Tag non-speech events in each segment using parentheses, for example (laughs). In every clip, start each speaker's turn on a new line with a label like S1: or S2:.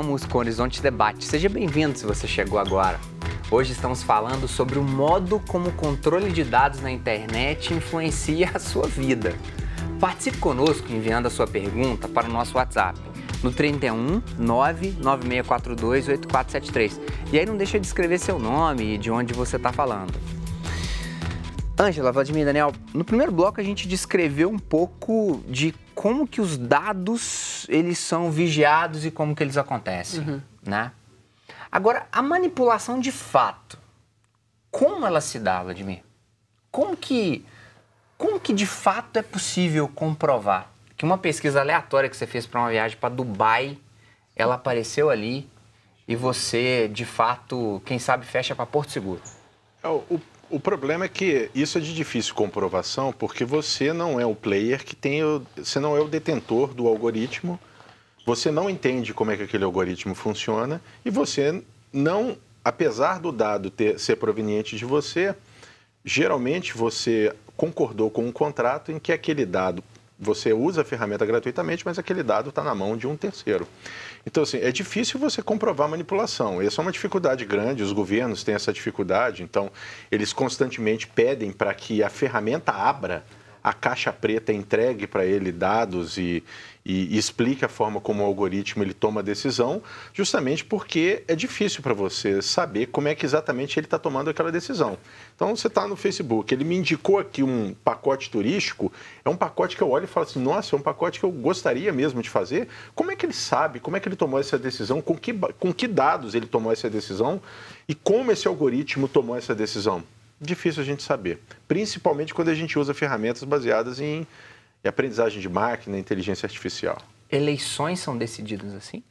S1: Estamos com Horizonte Debate. Seja bem-vindo se você chegou agora. Hoje estamos falando sobre o modo como o controle de dados na internet influencia a sua vida. Participe conosco enviando a sua pergunta para o nosso WhatsApp no 31 99642 8473. E aí não deixa de escrever seu nome e de onde você está falando. Ângela, Vladimir, Daniel, no primeiro bloco a gente descreveu um pouco de como que os dados eles são vigiados e como que eles acontecem, uhum. né? Agora, a manipulação de fato, como ela se dá, Vladimir? Como que, como que de fato é possível comprovar que uma pesquisa aleatória que você fez para uma viagem para Dubai, ela apareceu ali e você, de fato, quem sabe, fecha para Porto Seguro?
S2: É, o o problema é que isso é de difícil comprovação, porque você não é o player que tem, você não é o detentor do algoritmo, você não entende como é que aquele algoritmo funciona e você não, apesar do dado ter, ser proveniente de você, geralmente você concordou com um contrato em que aquele dado você usa a ferramenta gratuitamente, mas aquele dado está na mão de um terceiro. Então, assim, é difícil você comprovar manipulação. Essa é uma dificuldade grande, os governos têm essa dificuldade, então eles constantemente pedem para que a ferramenta abra a caixa preta é entregue para ele dados e, e, e explique a forma como o algoritmo ele toma a decisão, justamente porque é difícil para você saber como é que exatamente ele está tomando aquela decisão. Então, você está no Facebook, ele me indicou aqui um pacote turístico, é um pacote que eu olho e falo assim, nossa, é um pacote que eu gostaria mesmo de fazer. Como é que ele sabe? Como é que ele tomou essa decisão? Com que, com que dados ele tomou essa decisão? E como esse algoritmo tomou essa decisão? Difícil a gente saber, principalmente quando a gente usa ferramentas baseadas em aprendizagem de máquina, inteligência artificial. Eleições são decididas assim?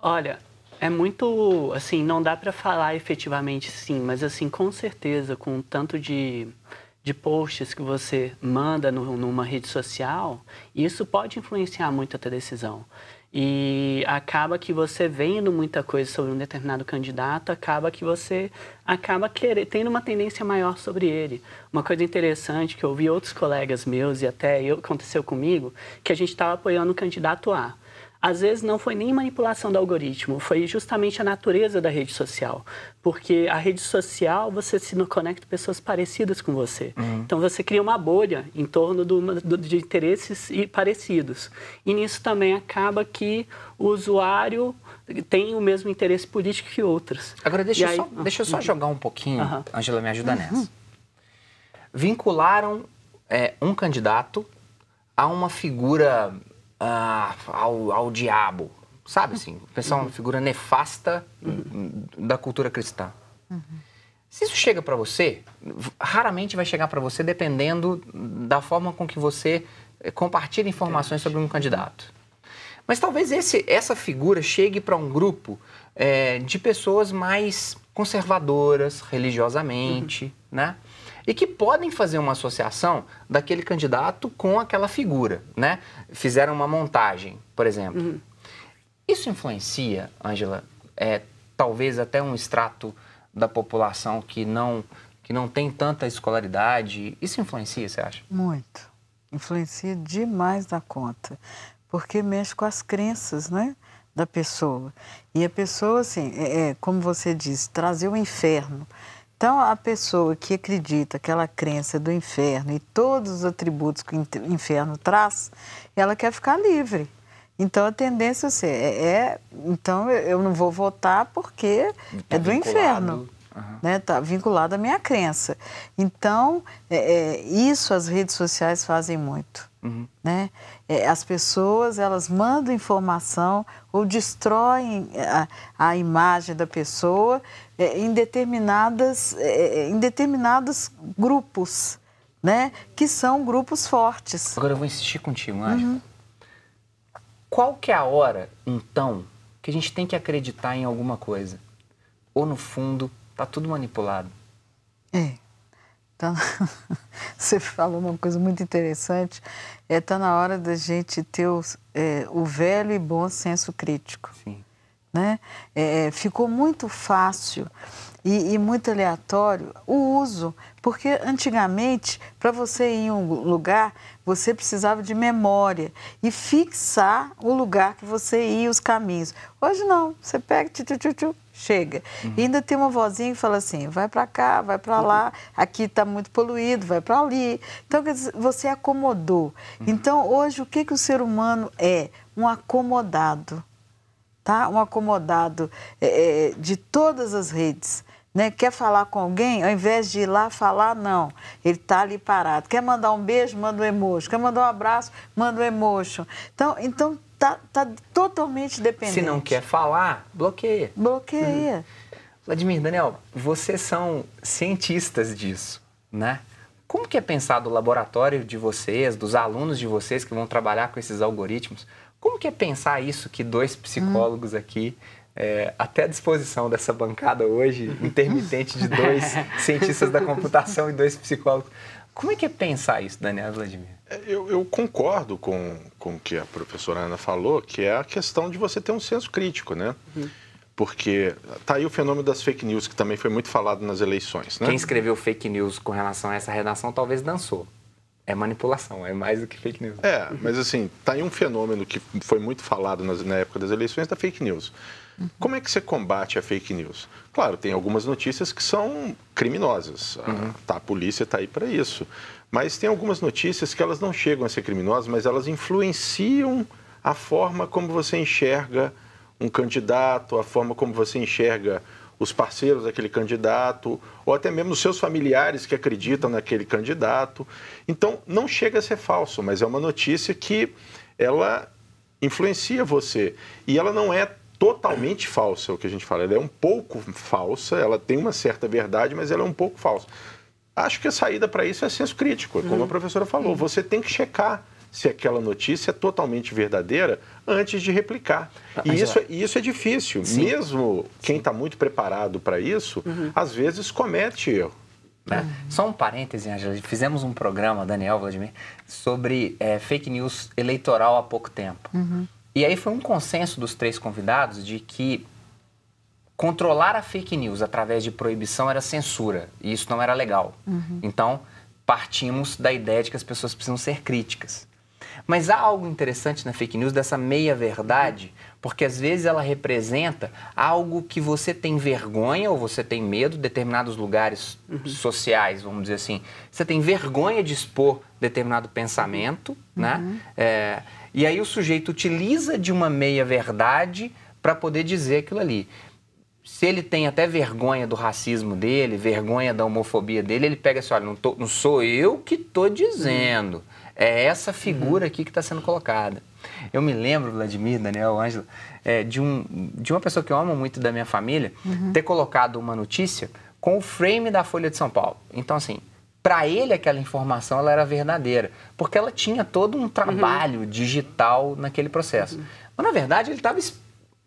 S3: Olha, é muito, assim, não dá para falar efetivamente sim, mas assim, com certeza, com o tanto de, de posts que você manda no, numa rede social, isso pode influenciar muito a tua decisão. E acaba que você vendo muita coisa sobre um determinado candidato, acaba que você acaba querer, tendo uma tendência maior sobre ele. Uma coisa interessante que eu ouvi outros colegas meus e até eu, aconteceu comigo, que a gente estava apoiando o candidato A. Às vezes não foi nem manipulação do algoritmo, foi justamente a natureza da rede social. Porque a rede social, você se conecta pessoas parecidas com você. Uhum. Então você cria uma bolha em torno do, do, de interesses parecidos. E nisso também acaba que o usuário tem o mesmo interesse político que outros.
S1: Agora deixa, eu, aí... só, ah, deixa eu só uhum. jogar um pouquinho, uhum. Angela, me ajuda uhum. nessa. Vincularam é, um candidato a uma figura ah, ao, ao diabo. Sabe assim? Pensar é uma figura nefasta da cultura cristã. Se isso chega para você, raramente vai chegar para você dependendo da forma com que você eh, compartilha informações sobre um candidato. Mas talvez esse, essa figura chegue para um grupo é, de pessoas mais conservadoras religiosamente, uhum. né? E que podem fazer uma associação daquele candidato com aquela figura, né? Fizeram uma montagem, por exemplo. Uhum. Isso influencia, Ângela, é, talvez até um extrato da população que não que não tem tanta escolaridade. Isso influencia, você acha?
S4: Muito. Influencia demais da conta, porque mexe com as crenças, né? da pessoa. E a pessoa, assim, é, é, como você disse, trazer o inferno. Então, a pessoa que acredita aquela crença do inferno e todos os atributos que o inferno traz, ela quer ficar livre. Então, a tendência assim, é, é então eu não vou votar porque tá é do vinculado. inferno. Uhum. Né, tá vinculado à minha crença. Então, é, é isso as redes sociais fazem muito. Uhum. Né? É, as pessoas elas mandam informação ou destroem a, a imagem da pessoa é, em, determinadas, é, em determinados grupos,
S1: né? que são grupos fortes. Agora eu vou insistir contigo, Angela. Uhum. Qual que é a hora, então, que a gente tem que acreditar em alguma coisa? Ou no fundo, tá tudo manipulado? É. Então,
S4: (laughs) você falou uma coisa muito interessante. É tá na hora da gente ter o, é, o velho e bom senso crítico. Sim. Né? É, é ficou muito fácil e, e, muito aleatório o uso, porque antigamente para você ir em um lugar você precisava de memória e fixar o lugar que você ia os caminhos. Hoje não, você pega, tchu, chega. Uhum. E ainda tem uma vozinha que fala assim, vai para cá, vai para lá, aqui está muito poluído, vai para ali. Então, quer dizer, você acomodou. Uhum. Então, hoje, o que, que o ser humano é? Um acomodado, tá? Um acomodado é, é de todas as redes. Né? Quer falar com alguém, ao invés de ir lá falar, não. Ele está ali parado. Quer mandar um beijo, manda um emoji. Quer mandar um abraço, manda um emoji. Então, então
S1: tá, tá totalmente dependente. Se não quer falar, bloqueia. Bloqueia. Uhum. Vladimir, Daniel, vocês são cientistas disso, né? Como que é pensado o laboratório de vocês, dos alunos de vocês que vão trabalhar com esses algoritmos? Como que é pensar isso que dois psicólogos hum. aqui, é, até à disposição dessa bancada hoje, (laughs) intermitente de dois cientistas da computação e dois psicólogos, como é que é pensar isso, Daniel Vladimir?
S2: É, eu, eu, concordo com, com o que a professora Ana falou, que é a questão de você ter um senso crítico, né? Uhum. Porque está aí o fenômeno das fake news, que também foi muito falado nas eleições, né? Quem escreveu
S1: fake news com relação a essa redação talvez
S2: dançou. É manipulação, é mais do que fake news. É, mas assim, está aí um fenômeno que foi muito falado nas, na época das eleições da fake news. Como é que você combate a fake news? Claro, tem algumas notícias que são criminosas. Uhum. Ah, a, tá, a polícia está aí para isso. Mas tem algumas notícias que elas não chegam a ser criminosas, mas elas influenciam a forma como você enxerga um candidato, a forma como você enxerga os parceiros daquele candidato, ou até mesmo os seus familiares que acreditam naquele candidato. Então, não chega a ser falso, mas é uma notícia que ela influencia você. E ela não é totalmente falsa, é o que a gente fala. Ela é um pouco falsa, ela tem uma certa verdade, mas ela é um pouco falsa. Acho que a saída para isso é senso crítico, é como uhum. a professora falou. Uhum. Você tem que checar se aquela notícia é totalmente verdadeira antes de replicar. Ah, e isso, é. é isso é difícil. Sim. Mesmo quem está muito preparado para isso, uhum. às vezes comete erro.
S1: Né? Uhum. Só um parêntese, Angela. Fizemos um programa, Daniel, Vladimir, sobre é, fake news eleitoral há pouco tempo. Uhum. E aí foi um consenso dos três convidados de que controlar a fake news através de proibição era censura e isso não era legal. Uhum. Então partimos da ideia de que as pessoas precisam ser críticas. Mas há algo interessante na fake news dessa meia-verdade, porque às vezes ela representa algo que você tem vergonha ou você tem medo, determinados lugares uhum. sociais, vamos dizer assim. Você tem vergonha de expor determinado pensamento, uhum. né? É, e aí o sujeito utiliza de uma meia-verdade para poder dizer aquilo ali se ele tem até vergonha do racismo dele, vergonha da homofobia dele, ele pega assim, olha, não, tô, não sou eu que estou dizendo. Uhum. É essa figura uhum. aqui que está sendo colocada. Eu me lembro, Vladimir, Daniel, Ângela, é, de, um, de uma pessoa que eu amo muito da minha família uhum. ter colocado uma notícia com o frame da Folha de São Paulo. Então, assim, para ele aquela informação ela era verdadeira, porque ela tinha todo um trabalho uhum. digital naquele processo. Uhum. Mas, na verdade, ele estava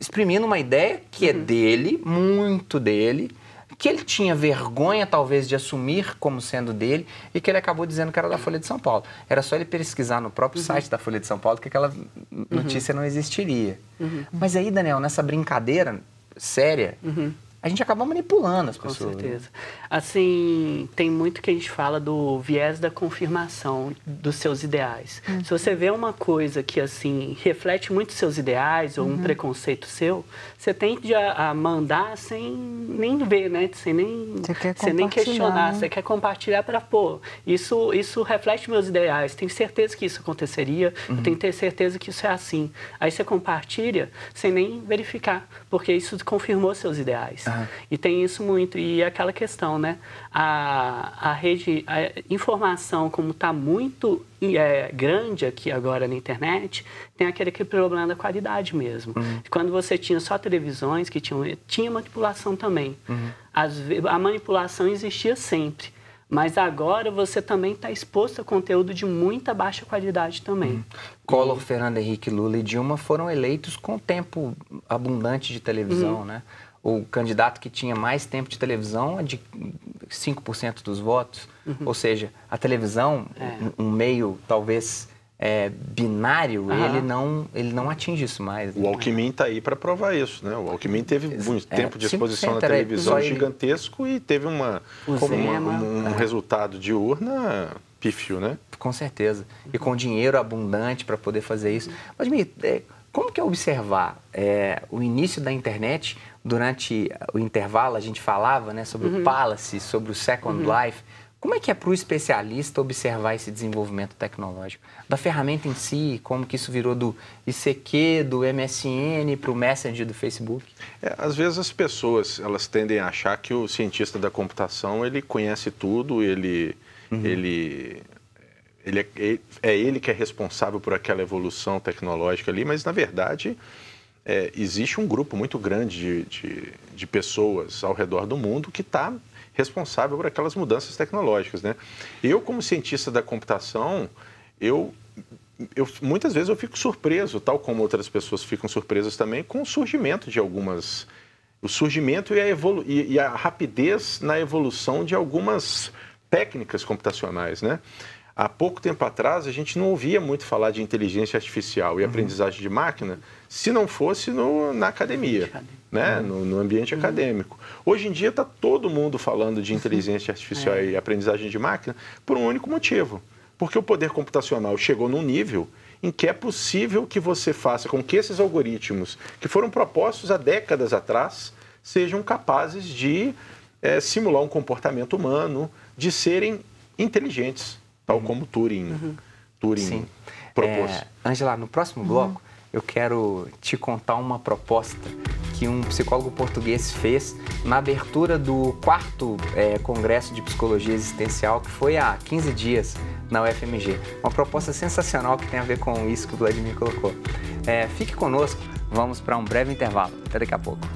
S1: exprimindo uma ideia que é uhum. dele, muito dele, que ele tinha vergonha, talvez, de assumir como sendo dele e que ele acabou dizendo que era da Folha de São Paulo. Era só ele pesquisar no próprio uhum. site da Folha de São Paulo que aquela uhum. notícia uhum. não existiria. Uhum. Mas aí, Daniel, nessa brincadeira séria, uhum a gente acaba manipulando as pessoas. Com né? certeza.
S3: Assim, tem muito que a gente fala do viés da confirmação dos seus ideais. Uhum. Se você vê uma coisa que, assim, reflete muito seus ideais ou uhum. um preconceito seu, você tende a, a, mandar sem nem ver, né? Sem nem, sem nem questionar. Né? Você quer compartilhar para, pô, isso, isso reflete meus ideais. Tenho certeza que isso aconteceria. Uhum. tenho ter certeza que isso é assim. Aí você compartilha sem nem verificar, porque isso confirmou seus ideais. Uhum. E tem isso muito. E é aquela questão, né? A, a rede, a informação, como está muito é, grande aqui agora na internet, tem aquele problema da qualidade mesmo. Uhum. Quando você tinha só televisões, que tinham, tinha manipulação também. Uhum. As, a manipulação existia sempre. Mas agora você também está exposto a conteúdo de muita baixa qualidade também.
S1: Hum. Collor, Fernando Henrique Lula e Dilma foram eleitos com tempo abundante de televisão, hum. né? o candidato que tinha mais tempo de televisão é de 5% dos votos. Uhum. Ou seja, a televisão, é. um meio talvez é, binário, uhum. ele, não, ele não
S2: atinge isso mais. O Alckmin está aí para provar isso. Né? O Alckmin teve muito é, tempo de exposição na televisão ele... gigantesco e teve uma, como, um é. resultado de urna pífio, né? Com certeza. E com dinheiro abundante para poder fazer isso. Mas, me,
S1: como que é observar é, o início da internet? Durante o intervalo a gente falava né, sobre uhum. o Palace, sobre o Second uhum. Life. Como é que é para o especialista observar esse desenvolvimento tecnológico? Da ferramenta em si, como que isso virou do ICQ, do MSN para o Messenger do Facebook?
S2: É, às vezes as pessoas elas tendem a achar que o cientista da computação ele conhece tudo, ele, uhum. ele ele é, é, é ele que é responsável por aquela evolução tecnológica ali, mas na verdade é, existe um grupo muito grande de, de, de, pessoas ao redor do mundo que está responsável por aquelas mudanças tecnológicas, né? Eu, como cientista da computação, eu, eu muitas vezes eu fico surpreso, tal como outras pessoas ficam surpresas também, com o surgimento de algumas... O surgimento e a, evolu e, e a rapidez na evolução de algumas técnicas computacionais, né? Há pouco tempo atrás, a gente não ouvia muito falar de inteligência artificial e uhum. aprendizagem de máquina se não fosse no, na academia, né? Uhum. No, no, ambiente uhum. acadêmico. Hoje em dia está todo mundo falando de inteligência (laughs) artificial é. e aprendizagem de máquina por um único motivo. Porque o poder computacional chegou num nível em que é possível que você faça com que esses algoritmos, que foram propostos há décadas atrás, sejam capazes de é, simular um comportamento humano, de serem inteligentes tal uhum. como Turing, né? uhum. Turing Sim. propôs. É, Angela, no próximo uhum. bloco uhum. eu
S1: quero te contar uma proposta que um psicólogo português fez na abertura do quarto é, congresso de psicologia existencial que foi há 15 dias na UFMG. Uma proposta sensacional que tem a ver com isso que o Vladimir colocou. É, fique conosco, vamos para um breve intervalo. Até daqui a pouco.